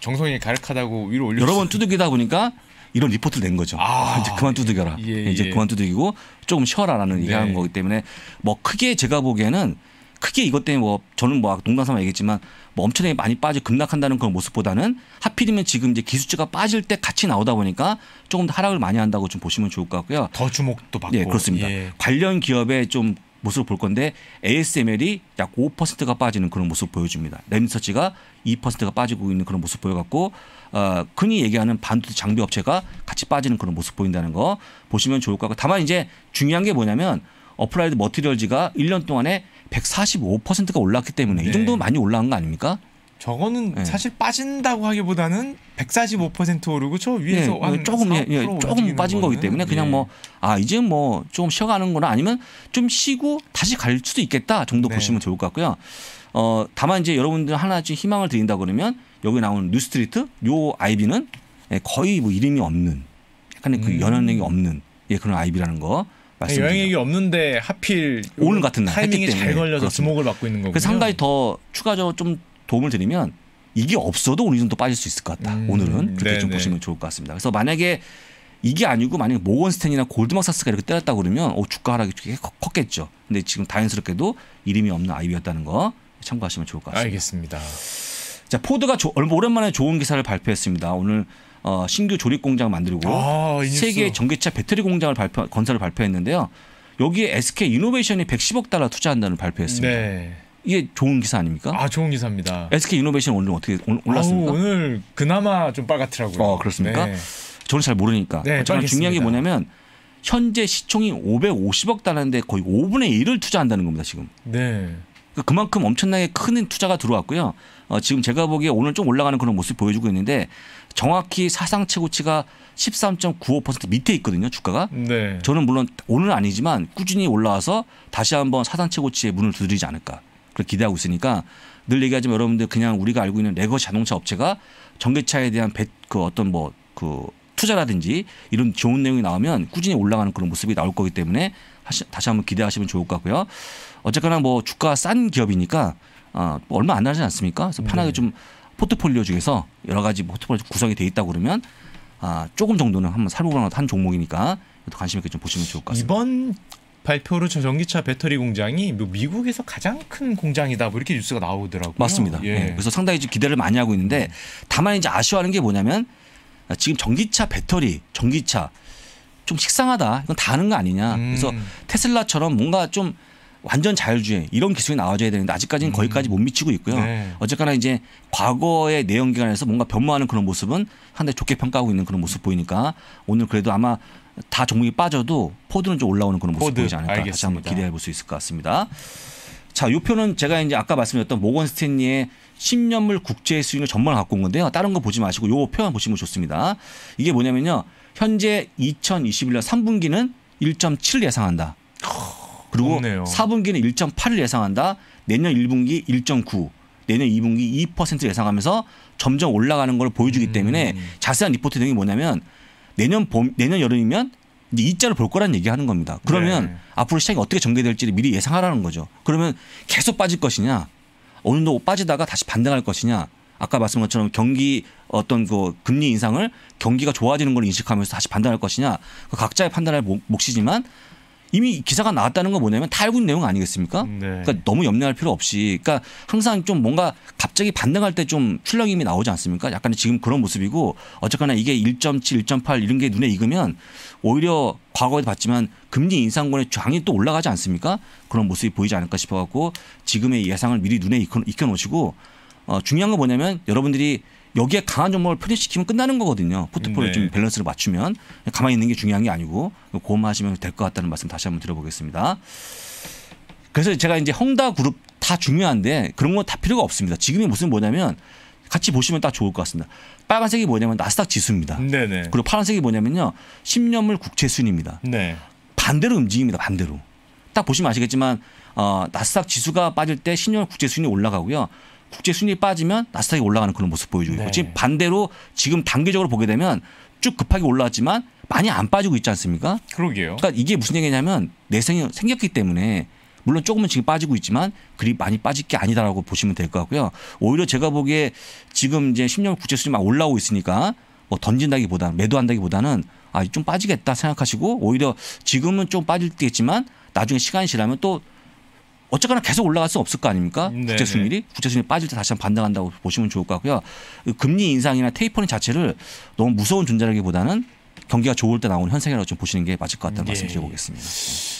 Speaker 1: 정성이 가득하다고 위로 올려
Speaker 2: 여러 번 두들기다 보니까 이런 리포트를 낸 거죠. 아, 이제 그만 두드겨라. 예, 예. 이제 그만 두드리고 조금 쉬어라라는 네. 얘기하 거기 때문에 뭐 크게 제가 보기에는 크게 이것 때문에 뭐 저는 뭐 농담삼아 얘기했지만 뭐 엄청나게 많이 빠져 급락한다는 그런 모습보다는 하필이면 지금 이제 기술주가 빠질 때 같이 나오다 보니까 조금 더 하락을 많이 한다고 좀 보시면 좋을 것 같고요. 더 주목도 받고. 네, 그렇습니다. 예. 관련 기업에 좀 모습을 볼 건데 ASML이 약 5%가 빠지는 그런 모습 보여줍니다. 램서치가 2%가 빠지고 있는 그런 모습 보여갖고 어, 흔히 얘기하는 반도체 장비 업체가 같이 빠지는 그런 모습 보인다는 거 보시면 좋을 것 같고 다만 이제 중요한 게 뭐냐면 어플라이드 머티리얼즈가 1년 동안에 145%가 올랐기 때문에 네. 이 정도 많이 올라간 거 아닙니까? 저거는 네. 사실 빠진다고 하기보다는 145% 오르고 저 위에서 예, 한 조금 예, 예, 조금 빠진 거기 때문에 그냥 예. 뭐아 이제 뭐좀 쉬어가는거나 아니면 좀 쉬고 다시 갈 수도 있겠다 정도 네. 보시면 좋을 것 같고요. 어 다만 이제 여러분들 하나 좀 희망을 드린다 그러면 여기 나오는 뉴스트리트 요 아이비는 예, 거의 뭐 이름이 없는 약간의 그 음. 연연력이 없는 예 그런 아이비라는 거말씀드 네, 여행액이
Speaker 1: 없는데 하필 오늘 같은 날 타이밍이 잘 걸려서 그렇습니다. 주목을 받고 있는 거고요. 그 상당히
Speaker 2: 더 추가적으로 좀 도움을 드리면 이게 없어도 우리 정도 빠질 수 있을 것 같다. 음, 오늘은 그렇게 네네. 좀 네. 보시면 좋을 것 같습니다. 그래서 만약에 이게 아니고 만약에 모건스탠이나 골드막사스가 이렇게 때렸다 그러면 어, 주가 하락이 컸겠죠. 근데 지금 다행스럽게도 이름이 없는 아이비였다는 거 참고하시면 좋을 것 같습니다. 알겠습니다. 자 포드가 조, 오랜만에 좋은 기사를 발표했습니다. 오늘 어, 신규 조립 공장 만들고 아, 세계 전기차 배터리 공장을 발표, 건설을 발표했는데요. 여기에 SK 이노베이션이 110억 달러 투자한다는 발표했습니다. 네. 이게 좋은 기사 아닙니까? 아 좋은 기사입니다. SK 이노베이션 오늘 어떻게 올랐습니까? 아우,
Speaker 1: 오늘 그나마
Speaker 2: 좀 빨갛더라고요. 어 그렇습니까? 네. 저는 잘 모르니까. 네, 저는 중요한 게 뭐냐면 현재 시총이 550억 달러인데 거의 5분의 1을 투자한다는 겁니다 지금. 네. 그러니까 그만큼 엄청나게 큰 투자가 들어왔고요. 어, 지금 제가 보기에 오늘 좀 올라가는 그런 모습 보여주고 있는데 정확히 사상 최고치가 13.95% 밑에 있거든요 주가가. 네. 저는 물론 오늘 아니지만 꾸준히 올라와서 다시 한번 사상 최고치의 문을 두드리지 않을까. 그걸 기대하고 있으니까 늘 얘기하지만 여러분들 그냥 우리가 알고 있는 레거 자동차 업체가 전기차에 대한 배, 그 어떤 뭐 그 투자라든지 이런 좋은 내용이 나오면 꾸준히 올라가는 그런 모습이 나올 거기 때문에 다시 한번 기대하시면 좋을 것 같고요. 어쨌거나 뭐 주가 싼 기업이니까 어, 뭐 얼마 안 나지 않습니까? 그래서 편하게 네. 좀 포트폴리오 중에서 여러 가지 뭐 포트폴리오 구성이 돼 있다 그러면 아, 조금 정도는 한번 살펴보는 한 종목이니까 관심 있게 좀 보시면 좋을 것 같습니다. 이번 발표로저 전기차 배터리 공장이 뭐 미국에서 가장 큰 공장이다 뭐 이렇게 뉴스가 나오더라고요. 맞습니다. 예. 네. 그래서 상당히 기대를 많이 하고 있는데 다만 이제 아쉬워하는 게 뭐냐면 지금 전기차 배터리, 전기차 좀 식상하다. 이건 다 하는 거 아니냐. 음. 그래서 테슬라처럼 뭔가 좀 완전 자율주행 이런 기술이 나와줘야 되는데 아직까지는 음. 거기까지 못 미치고 있고요. 네. 어쨌거나 이제 과거의 내연기관에서 뭔가 변모하는 그런 모습은 한데 좋게 평가하고 있는 그런 모습 보이니까 오늘 그래도 아마 다 종목이 빠져도 포드는 좀 올라오는 그런 모습 포드. 보이지 않을까 알겠습니다. 다시 한번 기대해 볼 수 있을 것 같습니다. 자, 요 표는 제가 이제 아까 말씀드렸던 모건 스탠리의 10년물 국제 수익률 전망을 갖고 온 건데요. 다른 거 보지 마시고 요 표만 보시면 좋습니다. 이게 뭐냐면요. 현재 2021년 3분기는 1.7을 예상한다. 그리고 없네요. 4분기는 1.8을 예상한다. 내년 1분기 1.9, 내년 2분기 2% 예상하면서 점점 올라가는 걸 보여주기 음. 때문에 자세한 리포트 내용이 뭐냐면 내년 봄 내년 여름이면 이제 이자를 볼 거란 얘기하는 겁니다. 그러면 네. 앞으로 시장이 어떻게 전개될지를 미리 예상하라는 거죠. 그러면 계속 빠질 것이냐, 어느 정도 빠지다가 다시 반등할 것이냐. 아까 말씀한 것처럼 경기 어떤 그 금리 인상을 경기가 좋아지는 걸 인식하면서 다시 판단할 것이냐 그 각자의 판단할 몫이지만 이미 기사가 나왔다는 건 뭐냐면 탈군 내용 아니겠습니까? 음, 네. 그러니까 너무 염려할 필요 없이 그러니까 항상 좀 뭔가 갑자기 반등할 때 좀 출렁임이 나오지 않습니까? 약간 지금 그런 모습이고 어쨌거나 이게 1.7, 1.8 이런 게 눈에 익으면 오히려 과거에도 봤지만 금리 인상권의 장이 또 올라가지 않습니까? 그런 모습이 보이지 않을까 싶어 갖고 지금의 예상을 미리 눈에 익혀 놓으시고 어, 중요한 건 뭐냐면 여러분들이 여기에 강한 종목을 편입시키면 끝나는 거거든요. 포트폴리오 네. 좀 밸런스를 맞추면 가만히 있는 게 중요한 게 아니고 고마하시면 될 것 같다는 말씀 다시 한번 드려보겠습니다. 그래서 제가 이제 헝다 그룹 다 중요한데 그런 건 다 필요가 없습니다. 지금이 무슨 뭐냐면 같이 보시면 딱 좋을 것 같습니다. 빨간색이 뭐냐면 나스닥 지수입니다. 네네. 그리고 파란색이 뭐냐면요. 10년물 국채 순입니다. 네. 반대로 움직입니다. 반대로. 딱 보시면 아시겠지만 어, 나스닥 지수가 빠질 때 10년 국채 순이 올라가고요. 국제 순위 빠지면 나스닥이 올라가는 그런 모습 보여주고 있고 네. 지금 반대로 지금 단기적으로 보게 되면 쭉 급하게 올라왔지만 많이 안 빠지고 있지 않습니까? 그러게요. 그러니까 이게 무슨 얘기냐면 내생이 생겼기 때문에 물론 조금은 지금 빠지고 있지만 그리 많이 빠질 게 아니다라고 보시면 될 것 같고요. 오히려 제가 보기에 지금 이제 10년 국제 수준막 올라오고 있으니까 뭐 던진다기보다 매도한다기보다는 아좀 빠지겠다 생각하시고 오히려 지금은 좀 빠질 때겠지만 나중에 시간이 지나면 또 어쨌거나 계속 올라갈 수 없을 거 아닙니까? 네네. 국제 수익이 국제 수익률 빠질 때 다시 한번 반등한다고 보시면 좋을 것 같고요. 그 금리 인상이나 테이퍼링 자체를 너무 무서운 존재라기보다는 경기가 좋을 때 나오는 현상이라고 좀 보시는 게 맞을 것 같다는 예. 네. 말씀 드려보겠습니다.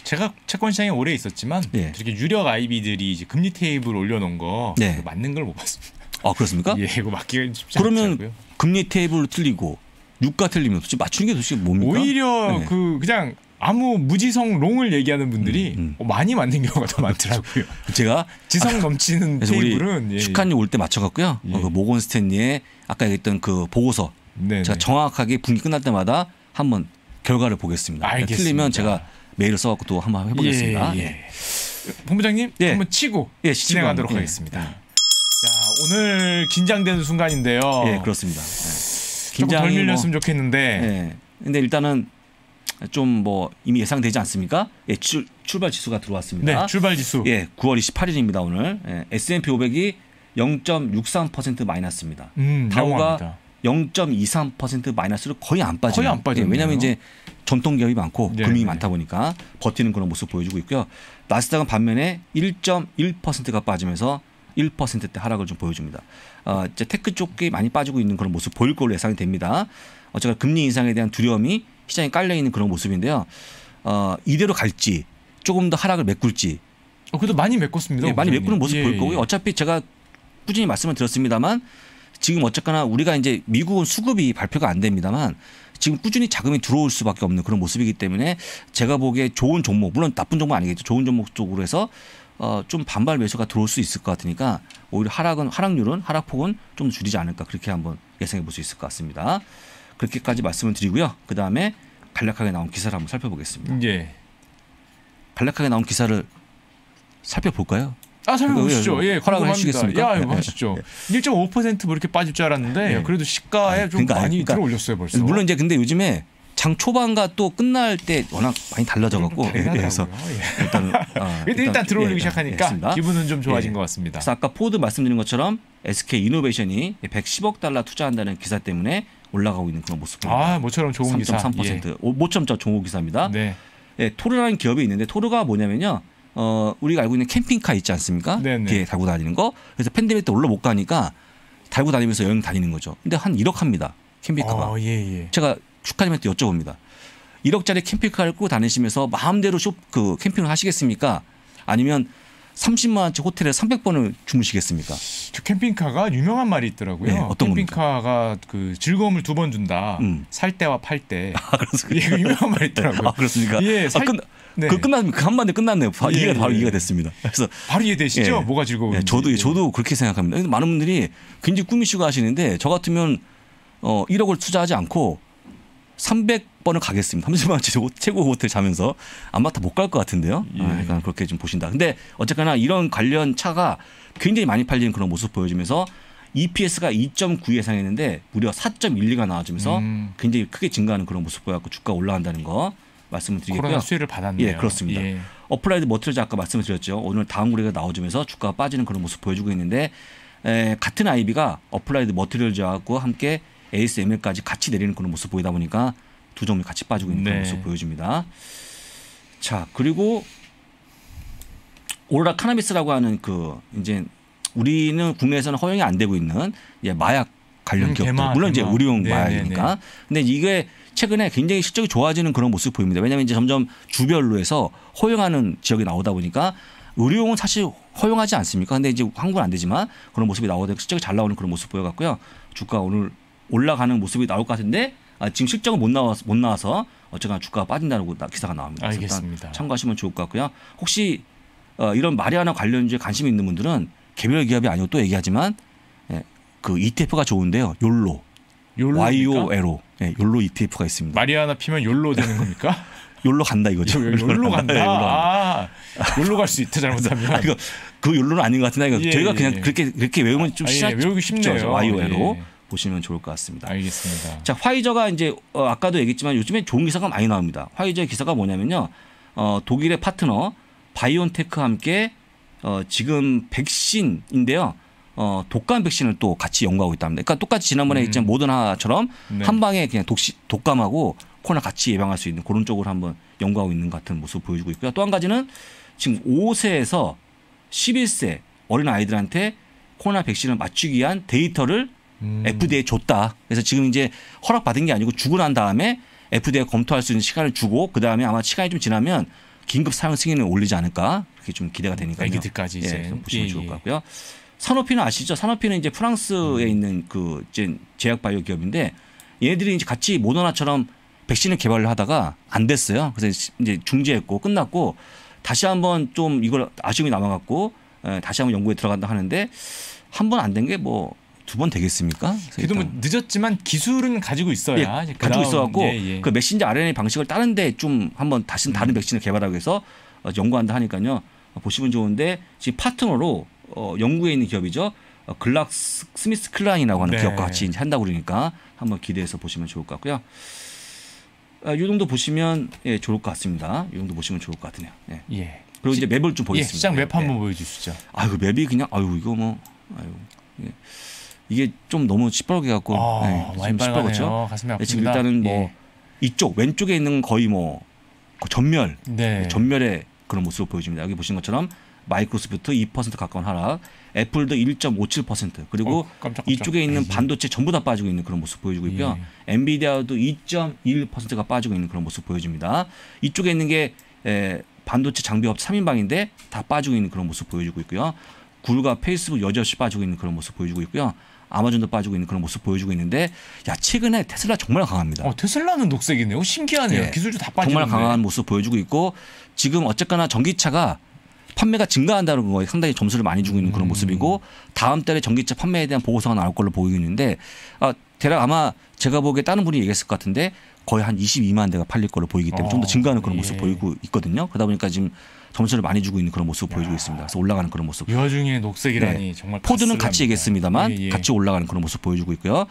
Speaker 1: 제가 채권 시장에 오래 있었지만 예. 이렇게 유력 아이비들이 이제 금리
Speaker 2: 테이블 올려놓은 거 네. 맞는 걸 못 봤습니다. 아 그렇습니까? 예, 이거 맞기가 쉽지 그러면 않더라고요. 금리 테이블 틀리고 유가 틀리면 도대체 맞추는 게 도대체 뭡니까? 오히려 네.
Speaker 1: 그 그냥
Speaker 2: 아무 무지성 롱을 얘기하는 분들이 음, 음. 어, 많이 만든 경우가 더 많더라고요. 제가 지성 넘치는 테이블은 우리 예, 슈님올때 예. 맞춰갖고요. 예. 어, 그 모건 스탠리의 아까 얘기했던 그 보고서 네네. 제가 정확하게 분기 끝날 때마다 한번 결과를 보겠습니다. 네, 알겠습니다. 틀리면 제가 메일을 써갖고 또 한번 해보겠습니다. 예, 예. 예. 본부장님 한번 치고 진행하도록 하겠습니다.
Speaker 1: 자 오늘 긴장되는 순간인데요. 예 그렇습니다. 네.
Speaker 2: 긴장덜 뭐 밀렸으면 뭐, 좋겠는데. 네. 근데 일단은 좀뭐 이미 예상되지 않습니까? 예, 출, 출발 지수가 들어왔습니다. 네, 출발 지수. 예, 9월 28일입니다 오늘. 예, S&P 500이 0.63% 마이너스입니다. 음, 다우가 0.23% 마이너스로 거의 안빠져 거의 안빠져 예, 왜냐면 이제 전통 기업이 많고 네, 금이 네. 많다 보니까 버티는 그런 모습 보여주고 있고요. 나스닥은 반면에 1.1%가 빠지면서 1%대 하락을 좀 보여줍니다. 어, 이제 테크 쪽이 많이 빠지고 있는 그런 모습 보일 걸로 예상이 됩니다. 어, 제가 금리 인상에 대한 두려움이 시장에 깔려 있는 그런 모습인데요. 어, 이대로 갈지 조금 더 하락을 메꿀지. 어, 그래도 많이 메꿨습니다. 예, 많이 메꾸는 모습 예, 보일 거고요. 예. 어차피 제가 꾸준히 말씀을 드렸습니다만 지금 어쨌거나 우리가 이제 미국은 수급이 발표가 안 됩니다만 지금 꾸준히 자금이 들어올 수밖에 없는 그런 모습이기 때문에 제가 보기에 좋은 종목 물론 나쁜 종목 아니겠죠 좋은 종목 쪽으로 해서 어, 좀 반발 매수가 들어올 수 있을 것 같으니까 오히려 하락은 하락률은 하락폭은 좀 줄이지 않을까 그렇게 한번 예상해 볼 수 있을 것 같습니다. 그렇게까지 말씀을 드리고요. 그 다음에 간략하게 나온 기사를 한번 살펴보겠습니다. 예. 간략하게 나온 기사를 살펴볼까요? 아 살펴보시죠. 그러니까 예, 허락을 해시겠습니까 야, 이거 하시죠. 1.5%뭐 예, 예. 이렇게 빠질 줄 알았는데 예. 그래도 시가에 아니, 좀 그러니까, 많이 그러니까, 들어올렸어요 벌써. 물론 이제 근데 요즘에 장 초반과 또 끝날 때 워낙 많이 달라져갖고 음, 그래서 예. 일단, 아, 일단, 일단 들어올리기 예, 시작하니까 기분은 좀 좋아진 것 같습니다. 그래서 아까 포드 말씀드린 것처럼 SK 이노베이션이 110억 달러 투자한다는 기사 때문에 올라가고 있는 그런 모습입니다. 아,
Speaker 1: 모처럼 좋은 기사. 3.3% 예.
Speaker 2: 5점짜 종호 기사입니다. 네. 예, 토르라는 기업이 있는데 토르가 뭐냐면요. 어, 우리가 알고 있는 캠핑카 있지 않습니까? 네, 네. 뒤에 달고 다니는 거. 그래서 팬데믹 때 올라 못 가니까 달고 다니면서 여행 다니는 거죠. 근데 한 1억 합니다. 캠핑카가. 어, 예, 예. 제가 축하님한테 여쭤봅니다. 1억짜리 캠핑카를 끌고 다니시면서 마음대로 쇼, 그 캠핑을 하시겠습니까? 아니면 30만 원치 호텔에 300번을 주무시겠습니까? 저 캠핑카가
Speaker 1: 유명한 말이 있더라고요. 네, 어떤 캠핑카가 겁니까? 그 즐거움을 두 번 준다. 음. 살 때와 팔 때. 아, 그렇습니까? 예, 그 유명한 말이 있더라고요. 아, 그렇습니까? 예, 아, 살... 아, 끝... 네.
Speaker 2: 그 끝났습니다. 그 한마디 끝났네요. 바, 예, 이해가 바로 예, 예. 이해가 됐습니다. 그래서 바로 이해되시죠? 예. 뭐가 즐거운지. 예, 저도 저도 그렇게 생각합니다. 많은 분들이 굉장히 꾸미시고 하시는데 저 같으면 어 1억을 투자하지 않고 300번을 가겠습니다. 30만 원치 최고 호텔 자면서 아마 다 못 갈 것 같은데요. 예. 아, 그러니까 그렇게 좀 보신다. 근데 어쨌거나 이런 관련 차가 굉장히 많이 팔리는 그런 모습 보여주면서 EPS가 2.9 예상했는데 무려 4.12가 나와주면서 음. 굉장히 크게 증가하는 그런 모습 보여갖고 주가 올라간다는 거 말씀을 드리겠고요. 코로나 수혜를 받았네요. 예, 그렇습니다. 예. 어플라이드 머트리즈 아까 말씀을 드렸죠. 오늘 다음 구리가 나와주면서 주가가 빠지는 그런 모습 보여주고 있는데 에, 같은 아이비가 어플라이드 머트리얼즈하고 함께 ASML까지 같이 내리는 그런 모습 보이다 보니까 두 종목 같이 빠지고 있는 그런 네. 모습 보여집니다. 자 그리고 오라 카나비스라고 하는 그 이제 우리는 국내에서는 허용이 안 되고 있는 예, 마약 관련 음, 기업들 개마, 물론 개마. 이제 의료용 네, 마약이니까 네, 네, 근데 이게 최근에 굉장히 실적이 좋아지는 그런 모습 보입니다. 왜냐하면 이제 점점 주별로 해서 허용하는 지역이 나오다 보니까 의료용은 사실 허용하지 않습니까? 근데 이제 한국은 안 되지만 그런 모습이 나오다 실적이 잘 나오는 그런 모습 보여갖고요. 주가 오늘 올라가는 모습이 나올 것 같은데 아, 지금 실적은 못 나와서 못 나와서 어쨌거나 주가가 빠진다고 기사가 나옵니다. 알겠습니다. 참고하시면 좋을 것 같고요. 혹시 어, 이런 마리아나 관련주에 관심 있는 분들은 개별 기업이 아니고 또 얘기하지만 예, 그 ETF가 좋은데요. 욜로. 욜로 YOLO. 예, 욜로 ETF가 있습니다.
Speaker 1: 마리아나 피면 욜로 되는 겁니까?
Speaker 2: 욜로 간다 이거죠. 욜로 간다. 아, 욜로 갈수 있다 잘못하면. 아, 그 욜로는 아닌 것 같은데 예, 저희가 예, 그냥 예. 그렇게 그렇게 외우면 좀 아, 예, 시작. 외우기 쉽네요. YOLO. 보시면 좋을 것 같습니다. 알겠습니다. 자, 화이저가 이제 어, 아까도 얘기했지만 요즘에 좋은 기사가 많이 나옵니다. 화이저의 기사가 뭐냐면요. 어, 독일의 파트너 바이온테크와 함께 어, 지금 백신인데요. 어, 독감 백신을 또 같이 연구하고 있답니다. 그러니까 똑같이 지난번에 음. 있잖아 모더나처럼 네. 한 방에 그냥 독시, 독감하고 코로나 같이 예방할 수 있는 그런 쪽으로 한번 연구하고 있는 같은 모습 보여주고 있고요. 또 한 가지는 지금 5세에서 11세 어린 아이들한테 코로나 백신을 맞추기 위한 데이터를 음. FDA에 줬다. 그래서 지금 이제 허락받은 게 아니고 죽고난 다음에 FDA에 검토할 수 있는 시간을 주고 그 다음에 아마 시간이 좀 지나면 긴급 사용 승인을 올리지 않을까 그렇게 좀 기대가 되니까요. 기들까지 이제 예, 보시면 예, 좋을 예. 것 같고요. 산업피는 아시죠? 산업피는 이제 프랑스에 음. 있는 그 이제 제약 바이오 기업인데 얘네들이 이제 같이 모더나처럼 백신을 개발을 하다가 안 됐어요. 그래서 이제 중지했고 끝났고 다시 한번 좀 이걸 아쉬움이 남아갖고 예, 다시 한번 연구에 들어간다 하는데 한번안된게뭐 두번 되겠습니까? 그래도 뭐 늦었지만 기술은 가지고 있어야 예, 가지고 있어갖고 예, 예. 그 메신저 RNA 방식을 다른데 좀 한번 다시 다른 음. 백신을 개발하기 해서 어, 연구한다 하니까요 어, 보시면 좋은데 지금 파트너로 어, 영국에 있는 기업이죠 어, 글락 스미스 클라인이라고 하는 네. 기업과 같이 한다 그러니까 한번 기대해서 보시면 좋을 것 같고요. 아, 이 정도 보시면 예, 좋을 것 같습니다. 이 정도 보시면 좋을 것같네요 예. 예. 그리고 이제 맵을 좀 보겠습니다. 예, 시장 맵 예, 한번 예. 보여주시죠. 아유 맵이 그냥 아유 이거 뭐 아유. 예. 이게 좀 너무 시뻘게 갖고 아, 네, 좀 시뻘겋죠. 네, 지금 일단은 뭐 예. 이쪽 왼쪽에 있는 거의 뭐 그 전멸, 네. 네. 전멸의 그런 모습을 보여줍니다. 여기 보신 것처럼 마이크로소프트 2% 가까운 하락, 애플도 1.57% 그리고 어, 깜짝, 깜짝. 이쪽에 있는 네. 반도체 전부 다 빠지고 있는 그런 모습 보여주고 있고요. 예. 엔비디아도 2.1%가 빠지고 있는 그런 모습 보여줍니다. 이쪽에 있는 게 에, 반도체 장비업 3인방인데 다 빠지고 있는 그런 모습 보여주고 있고요. 굴과 페이스북 여지없이 빠지고 있는 그런 모습 보여주고 있고요. 아마존도 빠지고 있는 그런 모습 보여주고 있는데 야 최근에 테슬라 정말 강합니다. 어, 테슬라는 녹색이네요. 신기하네요. 네. 예. 기술주 다빠지는 정말 강한 모습 보여주고 있고 지금 어쨌거나 전기차가 판매가 증가한다는 거에 상당히 점수를 많이 주고 있는 그런 음. 모습이고 다음 달에 전기차 판매에 대한 보고서가 나올 걸로 보이는데 아, 대략 아마 제가 보기에 다른 분이 얘기했을 것 같은데 거의 한 22만 대가 팔릴 걸로 보이기 때문에 어, 좀더 증가하는 그런 예. 모습 보이고 있거든요. 그러다 보니까 지금 점수를 많이 주고 있는 그런 모습을 야. 보여주고 있습니다. 그래서 올라가는 그런 모습. 이 와중에 녹색이라니 네. 정말 포드는 같이 얘기했습니다만 예, 예. 같이 올라가는 그런 모습 보여주고 있고요.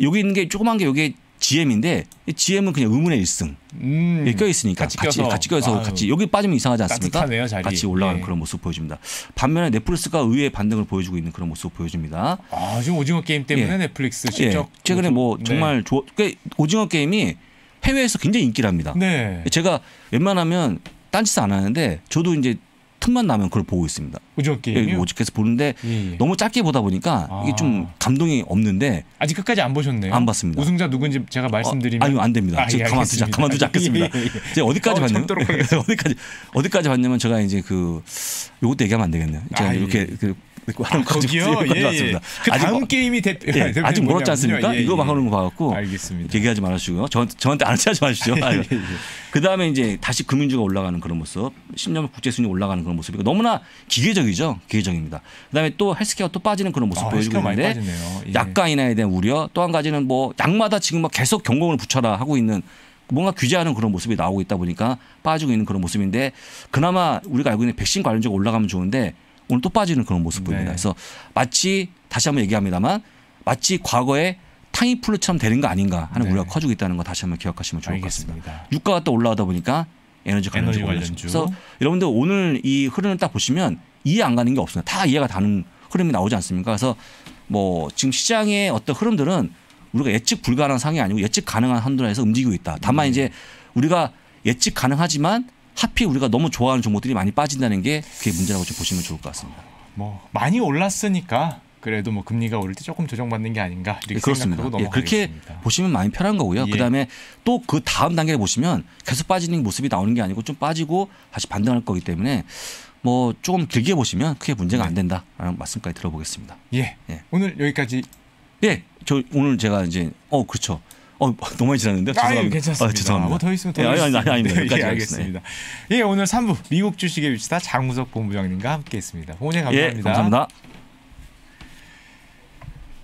Speaker 2: 여기 있는 게 조그만 게 여기 GM인데 GM은 그냥 의문의 1승
Speaker 1: 음, 예, 껴
Speaker 2: 있으니까 같이, 껴서, 같이, 껴서 같이 여기 빠지면 이상하지 않습니까? 따뜻하네요, 같이 올라가는 네. 그런 모습 보여줍니다. 반면에 넷플릭스가 의외의 반등을 보여주고 있는 그런 모습 보여줍니다. 아
Speaker 1: 지금 오징어 게임 때문에 예. 넷플릭스 실적 예. 최근에 뭐
Speaker 2: 네. 정말 좋아 오징어 게임이 해외에서 굉장히 인기랍니다. 네. 제가 웬만하면 딴짓 을안 하는데 저도 이제 틈만 나면 그걸 보고 있습니다. 오징어 게임. 오직해서 보는데 예, 예. 너무 짧게 보다 보니까 아. 이게 좀 감동이 없는데
Speaker 1: 아직 끝까지 안 보셨네요. 안 봤습니다. 우승자 누군지 제가 어, 말씀드리면 아, 니요안 됩니다. 아, 예, 가만두자 가만두지 않겠습니다. 예, 예. 이제 어디까지 어, 봤냐면 어디까지
Speaker 2: 어디까지 봤냐면 제가 이제 그 요것도 얘기하면 안 되겠네요. 아, 이렇게 예. 그 있고 그 하는 아, 거기 예, 예. 그아 다음 뭐 게임이 대, 예, 아직 멀었지 않습니까? 예, 이거 막 하는 거 봐갖고 알겠습니다. 얘기하지 말아주고요 저, 저한테 안 하지 마시죠. 그 다음에 이제 다시 금융주가 올라가는 그런 모습, 10년 국제 순위 올라가는 그런 모습이 너무나 기계적이죠. 기계적입니다. 그 다음에 또 헬스케어 또 빠지는 그런 모습 아, 보여주고 있는데 예. 약가 인하에 대한 우려, 또 한 가지는 뭐 약마다 지금 막 계속 경고을 붙여라 하고 있는 뭔가 규제하는 그런 모습이 나오고 있다 보니까 빠지고 있는 그런 모습인데 그나마 우리가 알고 있는 백신 관련주가 올라가면 좋은데 오늘 또 빠지는 그런 모습 보입니다. 네. 그래서 마치 다시 한번 얘기합니다만 마치 과거에 타이 플루처럼 되는 거 아닌가 하는 네. 우려가 커지고 있다는 거 다시 한번 기억하시면 좋을 알겠습니다. 것 같습니다. 유가가 또 올라가다 보니까 에너지 관련주 올라주. 그래서 여러분들 오늘 이 흐름을 딱 보시면 이해 안 가는 게 없어요. 다 이해가 가는 흐름이 나오지 않습니까? 그래서 뭐 지금 시장의 어떤 흐름들은 우리가 예측 불가능한 상이 황 아니고 예측 가능한 한도에서 움직이고 있다. 다만 네. 이제 우리가 예측 가능하지만 하필 우리가 너무 좋아하는 종목들이 많이 빠진다는 게 그게 문제라고 좀 보시면 좋을 것 같습니다. 뭐 많이 올랐으니까 그래도 뭐 금리가 오를 때 조금 조정받는 게 아닌가 이렇게 예, 그렇습니다. 예, 그렇게 보시면 많이 편한 거고요. 예. 그다음에 또 그 다음 단계를 보시면 계속 빠지는 모습이 나오는 게 아니고 좀 빠지고 다시 반등할 거기 때문에 뭐 조금 길게 보시면 크게 문제가 네. 안 된다라는 말씀까지 들어보겠습니다. 예. 예. 오늘 여기까지. 예. 저 오늘 제가 이제 어 그렇죠. 어, 너무 많이 지났는데 죄송합니다. 아유, 괜찮습니다. 아, 죄송합니다. 뭐더 있으면 더 예, 아니, 아니, 아니, 아니, 네, 예, 알겠습니다.
Speaker 1: 예, 오늘 3부 미국 주식의 위치다 장우석 본부장님과 함께했습니다. 오늘 예, 감사합니다. 예, 감사합니다.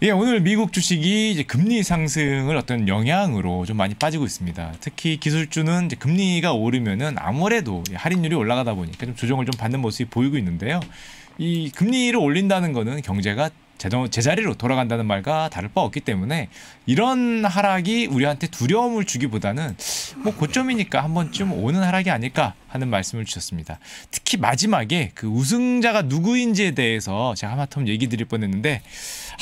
Speaker 1: 예, 오늘 미국 주식이 이제 금리 상승을 어떤 영향으로 좀 많이 빠지고 있습니다. 특히 기술주는 이제 금리가 오르면은 아무래도 할인율이 올라가다 보니까 좀 조정을 좀 받는 모습이 보이고 있는데요. 이 금리를 올린다는 거는 경제가 제자리로 돌아간다는 말과 다를 바 없기 때문에 이런 하락이 우리한테 두려움을 주기보다는 뭐 고점이니까 한 번쯤 오는 하락이 아닐까 하는 말씀을 주셨습니다. 특히 마지막에 그 우승자가 누구인지에 대해서 제가 하마터 얘기 드릴 뻔했는데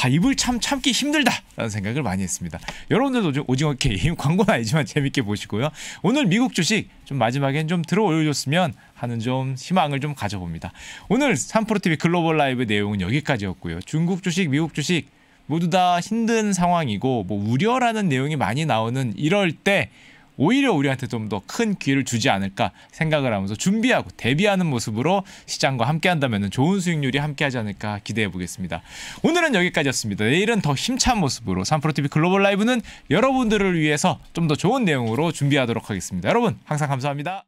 Speaker 1: 아 입을 참 참기 힘들다라는 생각을 많이 했습니다. 여러분들도 오징어 게임 광고는 아니지만 재밌게 보시고요. 오늘 미국 주식 좀 마지막엔 좀들어올려줬으면 하는 좀 희망을 좀 가져봅니다. 오늘 3프로TV 글로벌 라이브 내용은 여기까지였고요. 중국 주식, 미국 주식 모두 다 힘든 상황이고 뭐 우려라는 내용이 많이 나오는 이럴 때 오히려 우리한테 좀 더 큰 기회를 주지 않을까 생각을 하면서 준비하고 대비하는 모습으로 시장과 함께한다면 좋은 수익률이 함께하지 않을까 기대해 보겠습니다. 오늘은 여기까지였습니다. 내일은 더 힘찬 모습으로 3프로TV 글로벌 라이브는 여러분들을 위해서 좀 더 좋은 내용으로 준비하도록 하겠습니다. 여러분 항상 감사합니다.